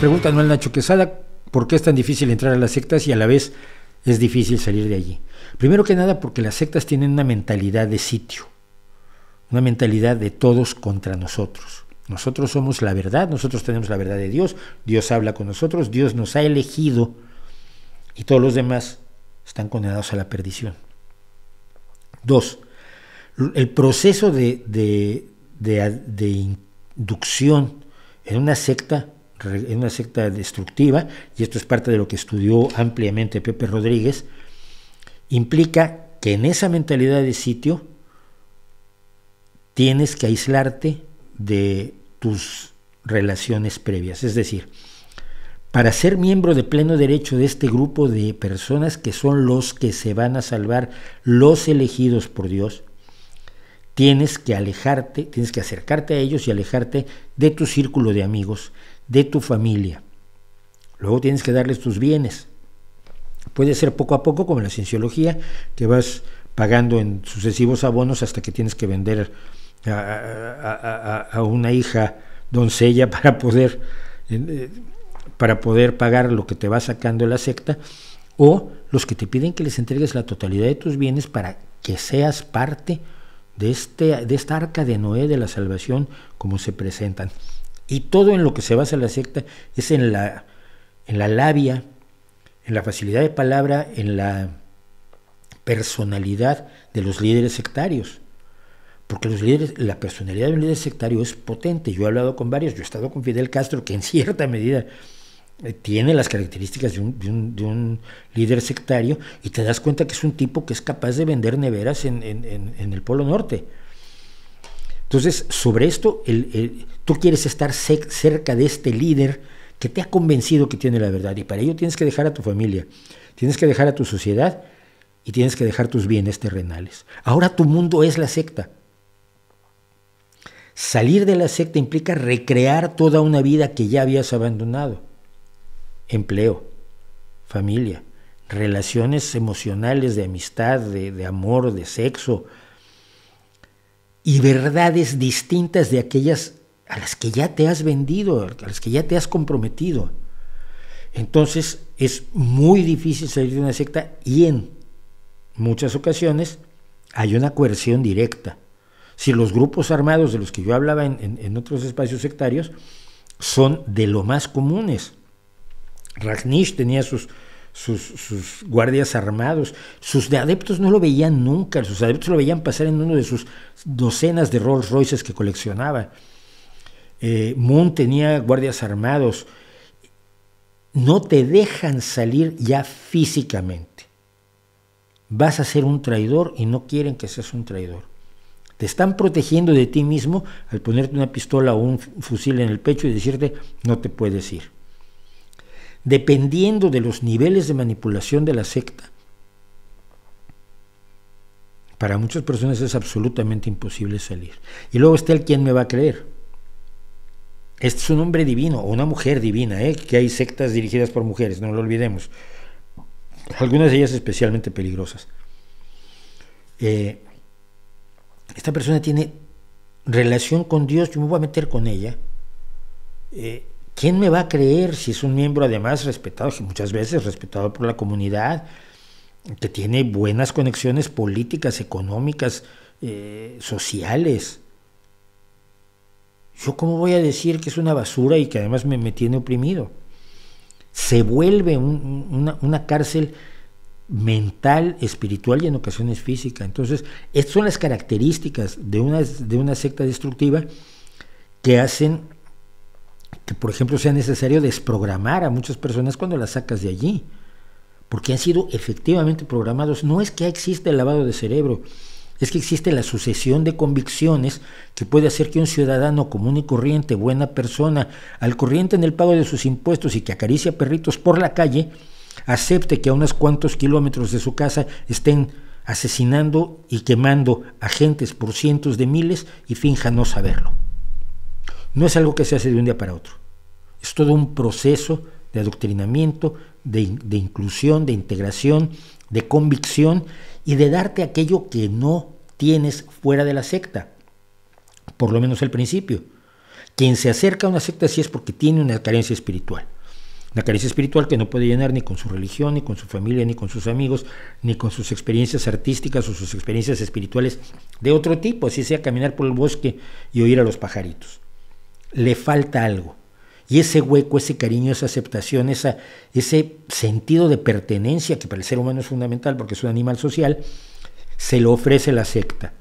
Pregunta noel Nacho Quesada, ¿por qué es tan difícil entrar a las sectas y a la vez es difícil salir de allí? Primero que nada porque las sectas tienen una mentalidad de sitio, una mentalidad de todos contra nosotros. Nosotros somos la verdad, nosotros tenemos la verdad de Dios, Dios habla con nosotros, Dios nos ha elegido y todos los demás están condenados a la perdición. Dos, el proceso de inducción en una secta en una secta destructiva, y esto es parte de lo que estudió ampliamente Pepe Rodríguez, implica que en esa mentalidad de sitio tienes que aislarte de tus relaciones previas. Es decir, para ser miembro de pleno derecho de este grupo de personas que son los que se van a salvar, los elegidos por Dios, tienes que alejarte, tienes que acercarte a ellos y alejarte de tu círculo de amigos, de tu familia. Luego tienes que darles tus bienes. Puede ser poco a poco, como en la cienciología, que vas pagando en sucesivos abonos hasta que tienes que vender a, una hija doncella para poder, eh, para poder pagar lo que te va sacando la secta, o los que te piden que les entregues la totalidad de tus bienes para que seas parte de, este, de esta arca de Noé de la salvación como se presentan. Y todo en lo que se basa la secta es en la, en la labia, en la facilidad de palabra, en la personalidad de los líderes sectarios. Porque los líderes, la personalidad de un líder sectario es potente. Yo he hablado con varios, yo he estado con Fidel Castro, que en cierta medida eh, tiene las características de un, de, un, líder sectario y te das cuenta que es un tipo que es capaz de vender neveras en, en el Polo Norte. Entonces, sobre esto, tú quieres estar cerca de este líder que te ha convencido que tiene la verdad y para ello tienes que dejar a tu familia, tienes que dejar a tu sociedad y tienes que dejar tus bienes terrenales. Ahora tu mundo es la secta. Salir de la secta implica recrear toda una vida que ya habías abandonado. Empleo, familia, relaciones emocionales de amistad, de amor, de sexo, y verdades distintas de aquellas a las que ya te has vendido, a las que ya te has comprometido. Entonces es muy difícil salir de una secta y en muchas ocasiones hay una coerción directa. Si los grupos armados de los que yo hablaba en, otros espacios sectarios son de lo más comunes. Rajnish tenía sus, sus, guardias armados. Sus adeptos no lo veían nunca, sus adeptos lo veían pasar en uno de sus docenas de Rolls Royces que coleccionaba. Eh, Moon tenía guardias armados. No te dejan salir ya físicamente. Vas a ser un traidor y no quieren que seas un traidor. Te están protegiendo de ti mismo al ponerte una pistola o un fusil en el pecho y decirte, no te puedes ir dependiendo de los niveles de manipulación de la secta. Para muchas personas es absolutamente imposible salir. Y luego está el quien me va a creer. Este es un hombre divino o una mujer divina, ¿eh? que hay sectas dirigidas por mujeres, no lo olvidemos. Algunas de ellas especialmente peligrosas. Eh, esta persona tiene relación con Dios, yo me voy a meter con ella. Eh, ¿Quién me va a creer si es un miembro además respetado, muchas veces respetado por la comunidad, que tiene buenas conexiones políticas, económicas, eh, sociales? ¿Yo cómo voy a decir que es una basura y que además me, tiene oprimido? Se vuelve una, cárcel mental, espiritual y en ocasiones física. Entonces, estas son las características de una secta destructiva que hacen que, por ejemplo, sea necesario desprogramar a muchas personas cuando las sacas de allí, porque han sido efectivamente programados. No es que exista el lavado de cerebro, es que existe la sucesión de convicciones que puede hacer que un ciudadano común y corriente, buena persona, al corriente en el pago de sus impuestos y que acaricia perritos por la calle, acepte que a unos cuantos kilómetros de su casa estén asesinando y quemando agentes por cientos de miles y finja no saberlo. No es algo que se hace de un día para otro. Es todo un proceso de adoctrinamiento, de, inclusión, de integración, de convicción y de darte aquello que no tienes fuera de la secta, por lo menos al principio. Quien se acerca a una secta sí es porque tiene una carencia espiritual. Una carencia espiritual que no puede llenar ni con su religión, ni con su familia, ni con sus amigos, ni con sus experiencias artísticas o sus experiencias espirituales de otro tipo, así sea caminar por el bosque y oír a los pajaritos le falta algo. Y ese hueco, ese cariño, esa aceptación, esa, ese sentido de pertenencia que para el ser humano es fundamental porque es un animal social, se lo ofrece la secta.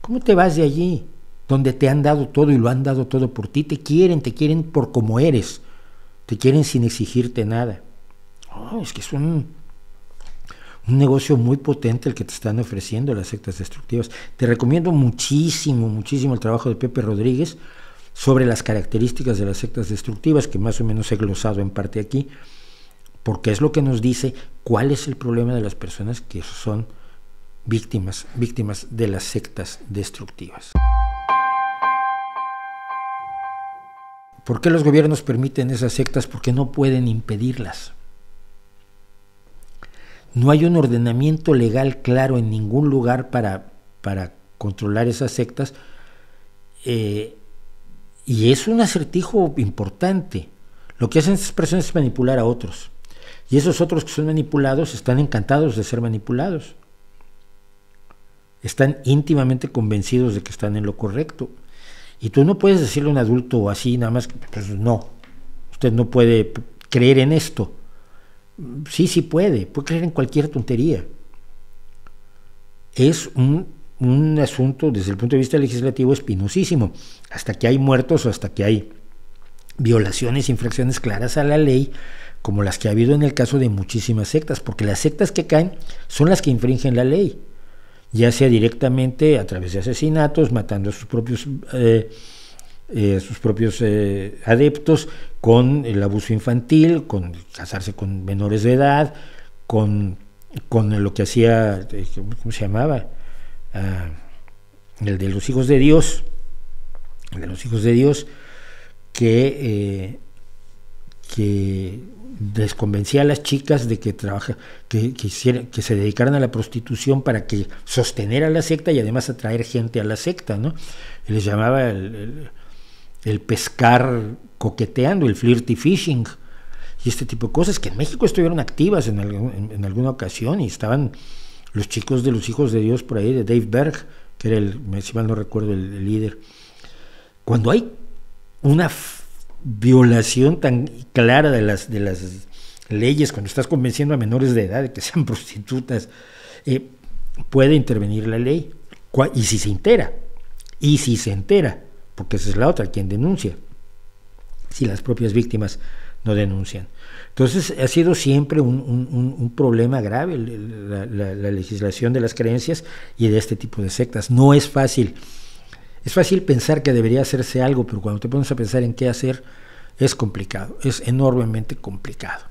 ¿Cómo te vas de allí? Donde te han dado todo y lo han dado todo por ti. Te quieren, te quieren por como eres. Te quieren sin exigirte nada. Oh, es que es un, un negocio muy potente el que te están ofreciendo las sectas destructivas. Te recomiendo muchísimo, muchísimo el trabajo de Pepe Rodríguez sobre las características de las sectas destructivas, que más o menos he glosado en parte aquí, porque es lo que nos dice cuál es el problema de las personas que son víctimas, víctimas de las sectas destructivas. ¿Por qué los gobiernos permiten esas sectas? Porque no pueden impedirlas. No hay un ordenamiento legal claro en ningún lugar para, para controlar esas sectas. Eh, y es un acertijo importante. Lo que hacen esas personas es manipular a otros. Y esos otros que son manipulados están encantados de ser manipulados. Están íntimamente convencidos de que están en lo correcto. Y tú no puedes decirle a un adulto así, nada más, pues no, usted no puede creer en esto. Sí, sí puede, puede creer en cualquier tontería. Es un un asunto desde el punto de vista legislativo espinosísimo. Hasta que hay muertos o hasta que hay violaciones, infracciones claras a la ley, como las que ha habido en el caso de muchísimas sectas, porque las sectas que caen son las que infringen la ley, ya sea directamente a través de asesinatos, matando a sus propios... Eh, eh, sus propios eh, adeptos, con el abuso infantil, con casarse con menores de edad, con, con lo que hacía, ¿cómo se llamaba? Ah, el de los hijos de Dios, el de los hijos de Dios, que, eh, que desconvencía a las chicas de que, que, que, que se dedicaran a la prostitución para que sostener a la secta y además atraer gente a la secta, ¿no? les llamaba el, pescar coqueteando, el flirty fishing y este tipo de cosas que en México estuvieron activas en alguna ocasión y estaban los chicos de los hijos de Dios por ahí, de Dave Berg, que era el, si mal no recuerdo, el, líder. Cuando hay una violación tan clara de las, de las leyes, cuando estás convenciendo a menores de edad de que sean prostitutas, eh, puede intervenir la ley. Y si se entera, y si se entera, porque esa es la otra, quien denuncia, si las propias víctimas no denuncian. Entonces ha sido siempre un, problema grave la, legislación de las creencias y de este tipo de sectas. No es fácil. Es fácil pensar que debería hacerse algo, pero cuando te pones a pensar en qué hacer, es complicado, es enormemente complicado.